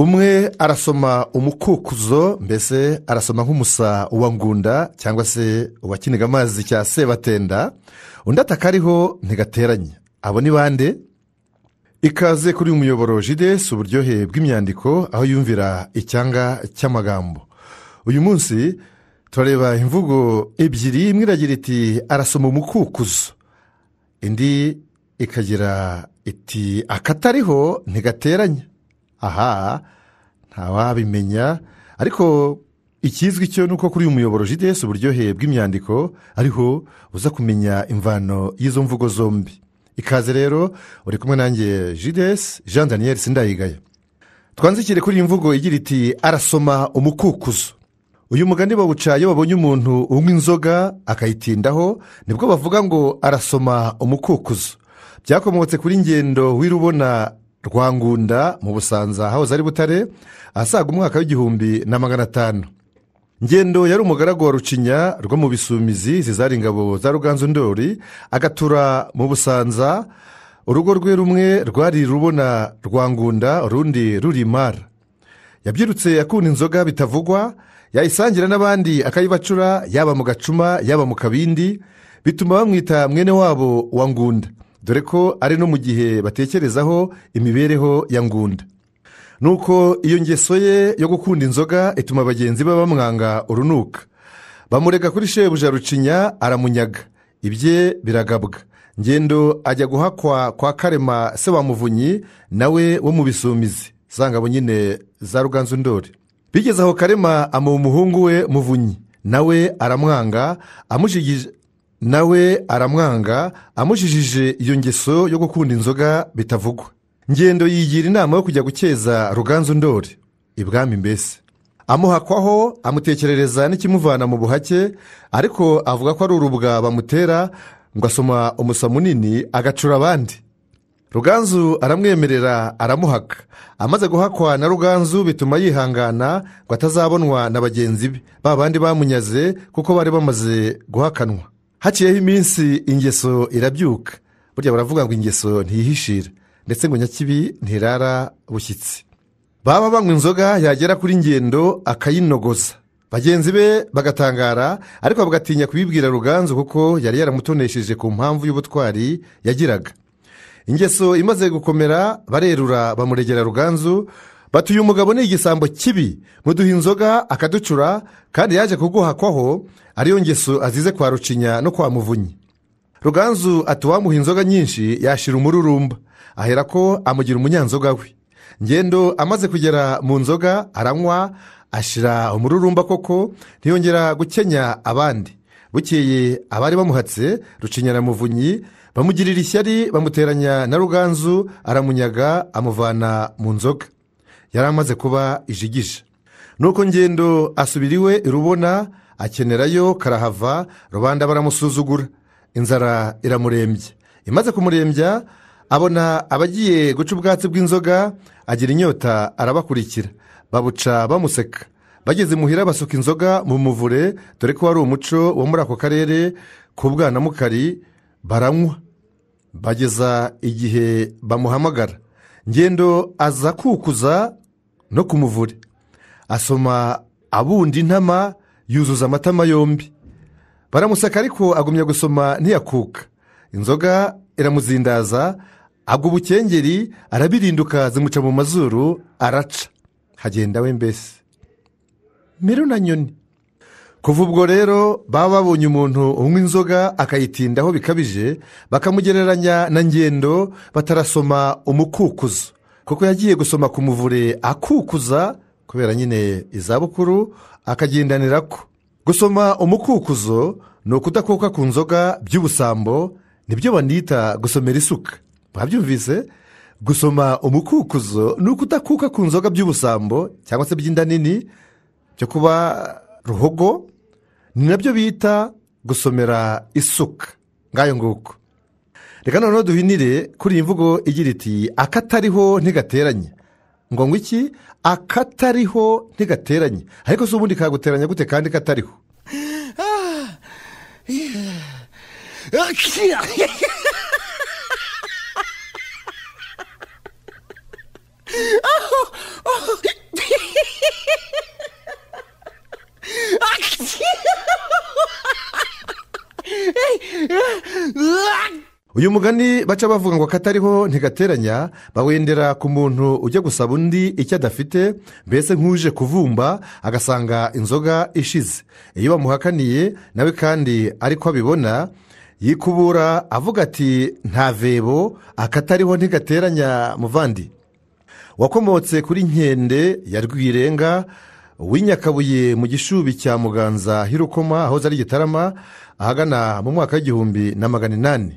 umwe arasoma umukukuzo mbese arasoma nk'umusa wa ngunda cyangwa se uwakiniga amazi cya sebatenda undi atakariho ntigateranye abo ni bande ikaze kuri muyoboro jidesi uburyohe bw'imyandiko aho yumvira icyanga cy'amagambo uyu munsi turareba imvugo ebyiri imwe iragira iti arasoma umukukuzo indi ikagira iti akatariho ntigateranye aha ntawabimenya ariko ikizwi cyo ni uko kuri uyu muyoboro jidesi uburyohe bw'imyandiko ariho uza kumenya imvano y'izo mvugo zombi ikaze rero uri kumwe nanjye jidesi jean daniel sindayigaya twanzikire kuri iyi mvugo igira iti arasoma umukukuzo uyu mugani bawuca iyo babonye umuntu unywa inzoga akayitindaho nibwo bavuga ngo arasoma umukukuzo byakomotse kuri ngendo wirubona rwangunda mu busanza hahoze ari butare asaga umwaka w'igihumbi na magana atanu ngendo yari umugaragu wa rucinya rwo mu bisumizi zizari ingabo za ruganzu ndori agatura mu busanza urugo rwe rumwe rwari rubona rwangunda urundi ruri imara yabyirutse akunda inzoga bitavugwa yayisangira n'abandi akayibacura yaba mu gacuma yaba mu kabindi bituma bamwita mwene wabo wa ngunda dore ko ari no mu gihe batekerezaho imibereho ya ngunda nuko iyo ngeso ye yo gukunda inzoga ituma bagenzi be bamwanga urunuka bamurega kuri shebuja rucinya aramunyaga ibye biragabwa ngendo ajya guhakwa kwa karema se wa muvunyi nawe wo mu bisumizi za nyine za ruganzu ndori bigeze aho karema amuha umuhungu we muvunyi nawe aramwanga nawe aramwanga amujijije iyo ngeso yo gukunda inzoga bitavugwa ngendo yigira inama yo kujya gukeza ruganzu ndori ibwami mbese amuhakwaho amutekerereza n'ikimuvana mu buhake ariko avuga ko ari urubwa bamutera ngo asoma umusa munini agacura abandi ruganzu aramwemerera aramuhaka amaze guhakwa na ruganzu bituma yihangana ngo atazabonwa na bagenzi be ba bandi bamunyaze kuko bari bamaze guhakanwa haciyeho iminsi ingeso irabyuka burya baravuga ngo ingeso ntihishira ndetse ngo nyakibi ntirara bushyitsi baba banywa inzoga yagera kuri ngendo akayinogoza bagenzi be bagatangara ariko bagatinya kubibwira ruganzu kuko yari yaramutonesheje ku mpamvu y'ubutwari yagiraga ingeso imaze gukomera barerura bamuregera ruganzu batuye umugabo ni igisambo kibi muduha inzoga akaducura kandi yaje kuguhakwaho ariyo ngeso azize kwa rucinya no kwa muvunyi ruganzu atuwamuha inzoga nyinshi yashira umururumba ahera ko amugira umunyanzoga we ngendo amaze kugera mu nzoga aranywa ashira umururumba koko ntiyongera gukenya abandi bukeye abari bamuhatse rucinya na muvunyi bamugirira ishyari bamuteranya na ruganzu aramunyaga amuvana mu nzoga yari amaze kuba ijigije nuko ngendo asubira iwe rubona akenerayo karahava rubanda baramusuzugura inzara iramurembye imaze kumurembya abona abagiye guca ubwatsi bw'inzoga agira inyota arabakurikira babuca bamuseka bageze imuhira basuka inzoga mu muvure dore ko wari umuco wo muri ako karere ku bwana mukari baranywa bageza igihe bamuhamagara ngendo aza kukuza no ku muvure asoma abundi intama yuzuza amatama yombi baramuseka ariko agumya gusoma ntiyakuka inzoga iramuzindaza agwa ubukengeri arabirinduka zimuca mu mazuru araca hagenda we mbese mero na nyoni kuva ubwo rero baba babonye umuntu unywa inzoga akayitindaho bikabije bakamugereranya na ngendo batarasoma umukukuzo kuko yagiye gusoma ku muvure akukuza kubera nyine izabukuru akagendanira ko gusoma umukukuzo ni ukudakuka ku nzoga by'ubusambo nibyo banita gusomera isuka babyumvise gusoma umukukuzo ni ukudakuka ku nzoga by'ubusambo cyangwa se by'inda nini byo kuba ruhogo ni nabyo bita gusomera isuka ngayo nguko reka n o n e o duhinire kuri i mvugo igira iti akatariho ntigateranye ngo ngo iki akatariho ntigateranye ariko si ubundi kaguteranya gute kandi katariho Ah! uyu mugani baca bavuga ngo akatariho ntigateranya bawendera ku muntu ujya gusaba undi icyo adafite mbese nk'uje kuvumba agasanga inzoga ishize iyo bamuhakaniye nawe kandi ariko abibona yikubura avuga ati nta vebo akatariho ntigateranya muvandi wakomotse kuri nkende ya rwirenga w'inyakabuye mu gishubi cya muganza hirukoma ahoze ari gitarama ahagana mu mwaka w'igihumbi na magana inani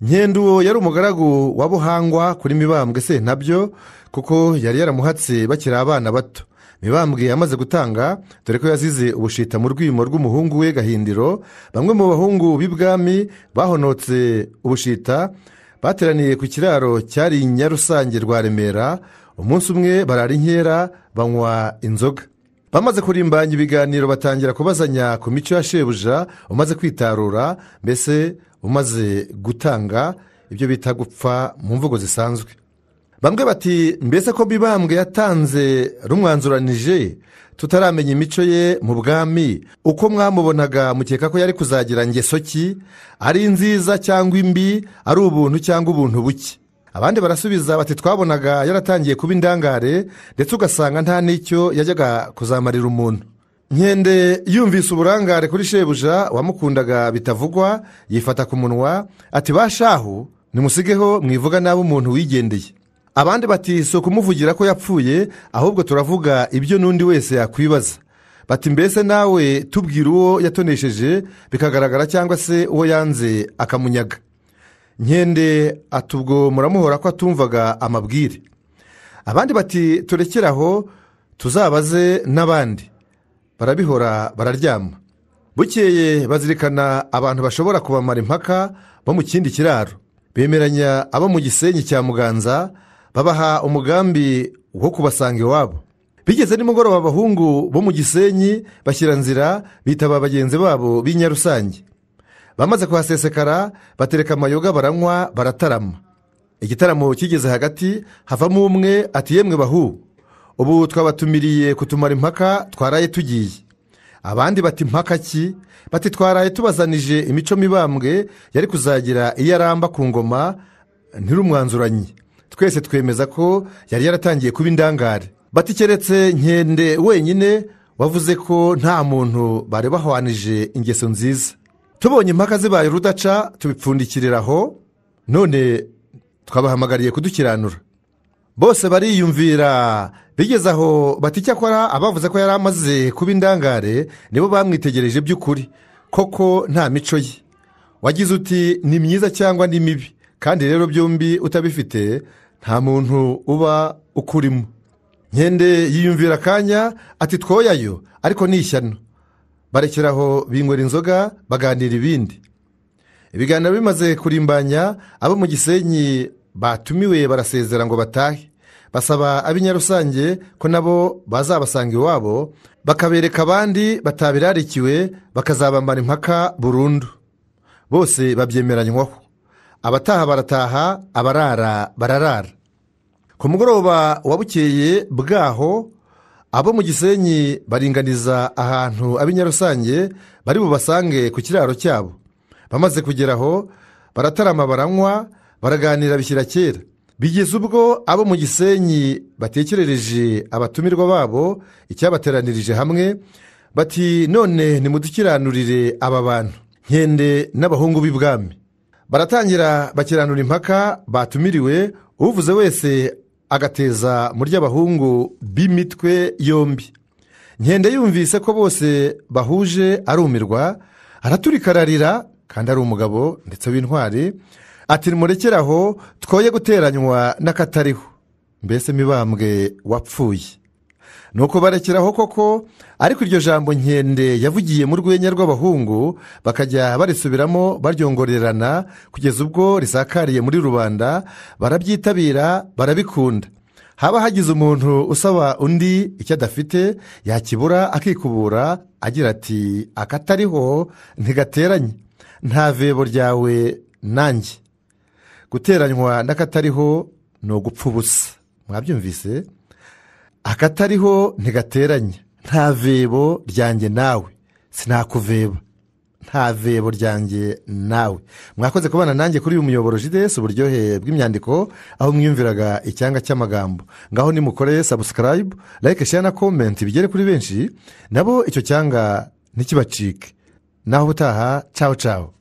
nkendo yari umugaragu wa buhangwa kuri mibambwe se nabyo kuko yari yaramuhatse bakiri abana bato mibambwe yamaze gutanga dore ko yazize ubushita mu rwimo rw'umuhungu we gahindiro bamwe mu bahungu b'ibwami bahonotse ubushita bateraniye ku kiraro cyari nyarusange rwa remera umunsi umwe barara inkera banywa inzoga bamaze kurimbanya ibiganiro batangira kubazanya ku mico ya shebuja umaze kwitarura mbese umaze gutanga ibyo bita gupfa mu mvugo zisanzwe bamwe bati mbese ko bibambwe yatanze rumwanzuranije tutaramenya imico ye mu bwami uko mwamubonaga mukeka ko yari kuzagira ngeso ki ari nziza cyangwa imbi ari ubuntu cyangwa ubuntu buke abandi barasubiza bati twabonaga yaratangiye kuba indangare ndetse ugasanga nta n'icyo yajyaga kuzamarira umuntu nkende yumvise uburangare kuri shebuja wamukundaga bitavugwa yifata ku munwa ati bashahu nimusigeho mwivuga nabi umuntu wigendeye abandi bati si ukumuvugira ko yapfuye ahubwo turavuga ibyo n'undi wese yakwibaza bati mbese nawe tubwira uwo yatonesheje bikagaragara cyangwa se uwo yanze akamunyaga nkende atubwo muramuhora ko atumvaga amabwire abandi bati turekere tuzabaze n'abandi barabihora bararyama bukeye bazirikana abantu bashobora kubamara impaka bo mu kindi kiraro bemeranya abo mu gisenyi cya muganza babaha umugambi wo kubasanga iwabo bigeze nimugoroba abahungu bo mu gisenyi bashyira nzira bitaba bagenzi babo b'inyarusange bamaze kuhasesekara batereka amayoga baranywa baratarama igitaramo kigeze hagati havamo umwe ati yemwe bahu ubu twabatumiriye kutumara impaka twaraye tugiye abandi bati impaka ki bati twaraye tubazanije imico mibambwe yari kuzagira iyo aramba ku ngoma ntirumwanzuranyi twese twemeza ko yari yaratangiye kuba indangare bati keretse nkende wenyine wavuze ko nta muntu bari bahwanije ingeso nziza tubonye impaka zibaye rudaca tubipfundikirira none twabahamagariye kudukiranura bose bariyumvira bigeze aho bati icyakora abavuze ko yari amaze kuba indangare nibo bamwitegereje by'ukuri koko nta mico ye wagize uti ni myiza cyangwa ni mibi kandi rero byombi utabifite nta muntu uba ukurimo nkende yiyumvira akanya ati twoyayo ariko ni ishyano barekeraho binywera inzoga baganira ibindi ibiganiro bimaze kurimbanya abo mu gisenyi batumiwe barasezera ngo batahe basaba ab'inyarusange ko nabo bazabasanga iwabo bakabereka abandi batabirarikiwe bakazabambara impaka burundu bose babyemeranywaho abataha barataha abarara bararara ku mugoroba wabukeye bwaho abo mu gisenyi baringaniza ahantu ab'inyarusange bari bubasange ku kiraro cyabo bamaze kugeraho baratarama baranywa baraganira bishyira kera bigeze ubwo abo mu gisenyi batekerereje abatumirwa babo icyabateranirije hamwe bati none nimudukiranurire aba bantu nkende n'abahungu b'ibwami baratangira bakiranura impaka batumiriwe uvuze wese agateza mu ry'abahungu b'imitwe yombi nkende yumvise ko bose bahuje arumirwa araturika ararira kandi ari umugabo ndetse w'intwari ati murekeraho twoye guteranywa n'akatariho mbese mibambwe wapfuye ni uko barekeraho koko ariko iryo jambo nkende yavugiye mu rwenya rw'abahungu bakajya barisubiramo baryongorerana kugeza ubwo risakariye muri rubanda barabyitabira barabikunda haba hagize umuntu usaba undi icyo adafite yakibura akikubura agira ati akatariho ntigateranye nta vebo ryawe nanjye guteranywa n'akatariho ni ugupfa ubusa mwabyumvise akatariho ntigateranye nta vebo ryanjye nawe sinakuveba nta vebo ryanjye nawe mwakoze kubana nanjye kuri uyu muyoboro jidesi uburyohe bw'imyandiko aho mwiyumviraga icyanga cy'amagambo ngaho nimukore sabusikarayibu like share na komenti bigere kuri benshi nabo icyo cyanga ntikibacike naho ubutaha cawo cawo